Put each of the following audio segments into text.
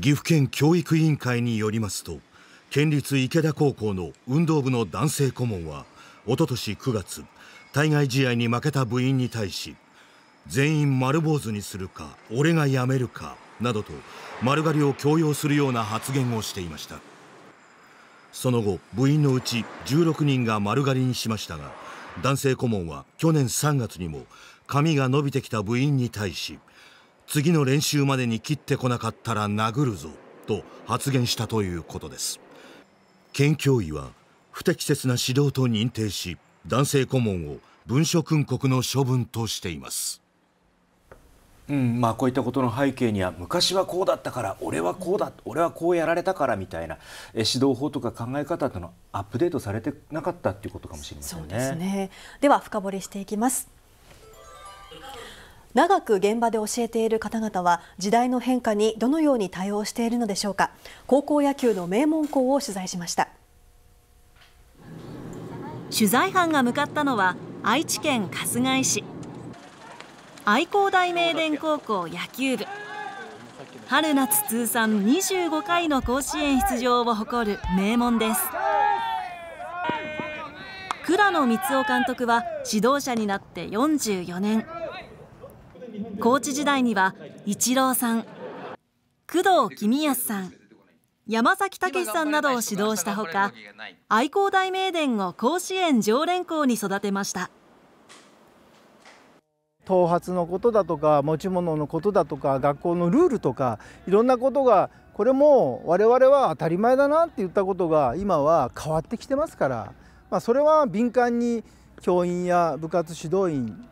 岐阜県教育委員会によりますと県立池田高校の運動部の男性顧問はおととし9月対外試合に負けた部員に対し全員丸坊主にするか俺が辞めるかなどと丸刈りを強要するような発言をしていましたその後部員のうち16人が丸刈りにしましたが男性顧問は去年3月にも髪が伸びてきた部員に対し次の練習までに切ってこなかったら殴るぞと発言したということです県教委は不適切な指導と認定し男性顧問を文書訓告の処分としていますうんまあ、こういったことの背景には昔はこうだったから俺はこうだ俺はこうやられたからみたいなえ指導法とか考え方とのアップデートされてなかったっていうことかもしれませんね。で、ね、は深掘りしていきます。長く現場で教えている方々は時代の変化にどのように対応しているのでしょうか高校野球の名門校を取材しました取材班が向かったのは愛知県春日井市愛工大名電高校野球部春夏通算25回の甲子園出場を誇る名門です倉野光雄監督は指導者になって44年コーチ時代にはイチローさん工藤公康さん山崎武さんなどを指導したほか愛工大名電を甲子園常連校に育てました頭髪のことだとか持ち物のことだとか学校のルールとかいろんなことがこれも我々は当たり前だなって言ったことが今は変わってきてますから、まあ、それは敏感に教員や部活指導員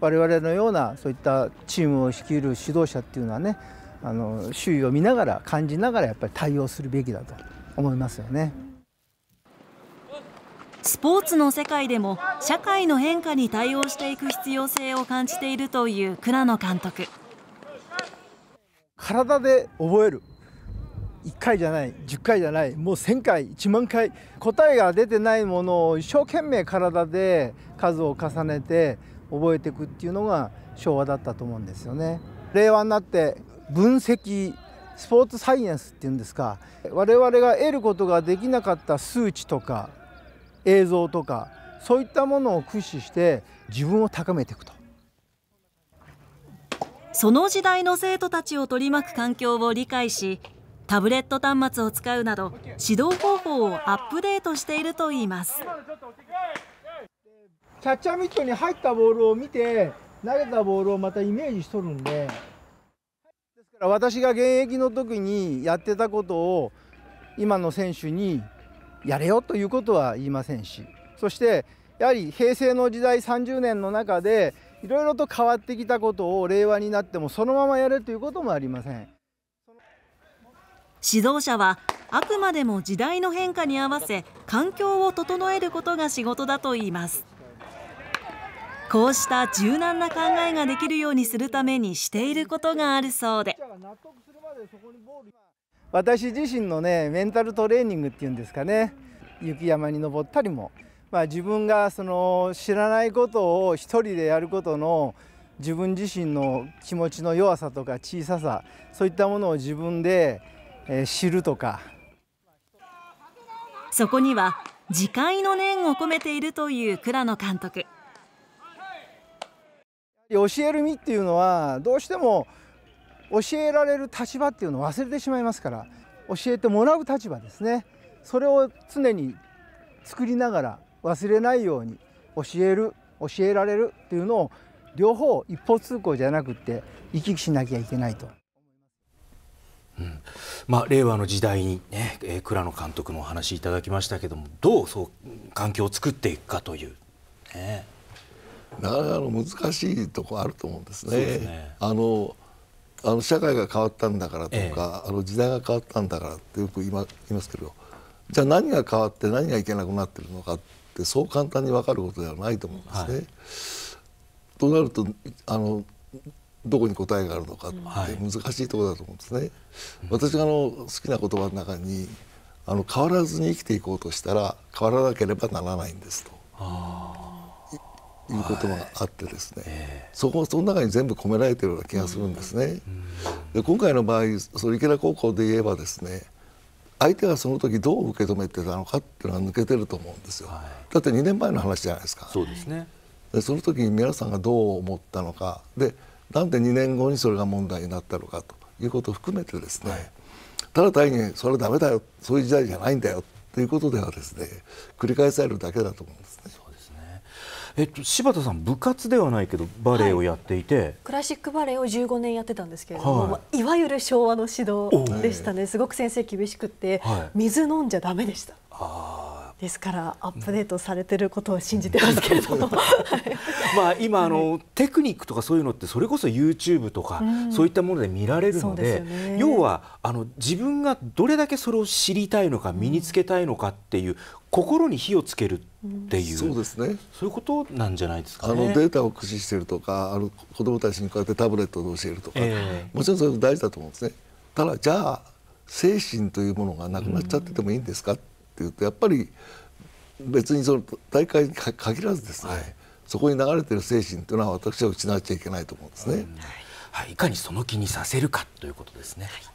我々のようなそういったチームを率いる指導者っていうのはねあの周囲を見ながら感じながらやっぱり対応するべきだと思いますよね。スポーツの世界でも社会の変化に対応していく必要性を感じているという倉野監督体で覚える1回じゃない10回じゃないもう1,000回1万回答えが出てないものを一生懸命体で数を重ねて覚えていくっていうのが昭和だったと思うんですよね。令和になって分析スポーツサイエンスっていうんですか我々が得ることができなかった数値とか映像とかそういったものを駆使して自分を高めていくとその時代の生徒たちを取り巻く環境を理解しタブレット端末を使うなど指導方法をアップデートしているといいます。キャッチャーミットに入ったボールを見て、投げたボールをまたイメージしとるんで。ですから私が現役の時にやってたことを今の選手にやれよということは言いませんしそしてやはり平成の時代30年の中でいろいろと変わってきたことを令和になってもそのままやれということもありません指導者はあくまでも時代の変化に合わせ環境を整えることが仕事だといいますこうした柔軟な考えができるようにするためにしていることがあるそうで私自身のねメンタルトレーニングっていうんですかね雪山に登ったりも、まあ、自分がその知らないことを一人でやることの自分自身の気持ちの弱さとか小ささそういったものを自分で知るとかそこには自戒の念を込めているという倉野監督。教える身っていうのはどうしても教えられる立場っていうのを忘れてしまいますから教えてもらう立場ですねそれを常に作りながら忘れないように教える教えられるっていうのを両方一方通行じゃなくて行き来しなきゃいけないと。うんまあ、令和の時代にね、えー、倉野監督のお話いただきましたけどもどうそう環境を作っていくかという、ね、なかなかの難しいとこあると思うんですね。すねあのあの社会が変わったんだからとか、ええ、あの時代が変わったんだからってよく言いますけどじゃあ何が変わって何がいけなくなってるのかってそう簡単にわかることではないと思うんですね。はい、となるとあのどこに答えがあるのかって難しいところだと思うんですね。はい、私があの好きな言葉の中にあの変わらずに生きていこうとしたら変わらなければならないんですと。いうことがあってですね、はいえー、そこその中に全部込められてるような気がするんですね。で今回の場合その池田高校で言えばですね相手がその時どう受け止めてたのかっていうのは抜けてると思うんですよ。はい、だって2年前の話じゃないですか。そうですねでその時に皆さんがどう思ったのかでなんで2年後にそれが問題になったのかということを含めてですね、はい、ただ単にそれはダメだよそういう時代じゃないんだよということではですね繰り返されるだけだと思うんですね。えっと、柴田さん部活ではないけどバレエをやっていて、はい、クラシックバレエを15年やってたんですけれども、はい、いわゆる昭和の指導でしたねすごく先生厳しくて、はい、水飲んじゃダメでした。あですからアップデートされてることを信じてますけれども、まあ今あの、テクニックとかそういうのってそれこそ YouTube とか、そういったもので見られるので、ね、要はあの自分がどれだけそれを知りたいのか身につけたいのかっていう、心に火をつけるっていう、そうですねそういうことなんじゃないですか、ね、あのデータを駆使してるとかあの子どもたちにこうやってタブレットで教えるとか、えー、もちろんそれ大事だと思うんですねただじゃあ精神というものがなくなっちゃっててもいいんですか、うんていうとやっぱり別にその大会に限らずですね、はい、そこに流れてる精神というのは私は失っちゃいけないと思うんですね。はい、はい、いかにその気にさせるかということですね。はい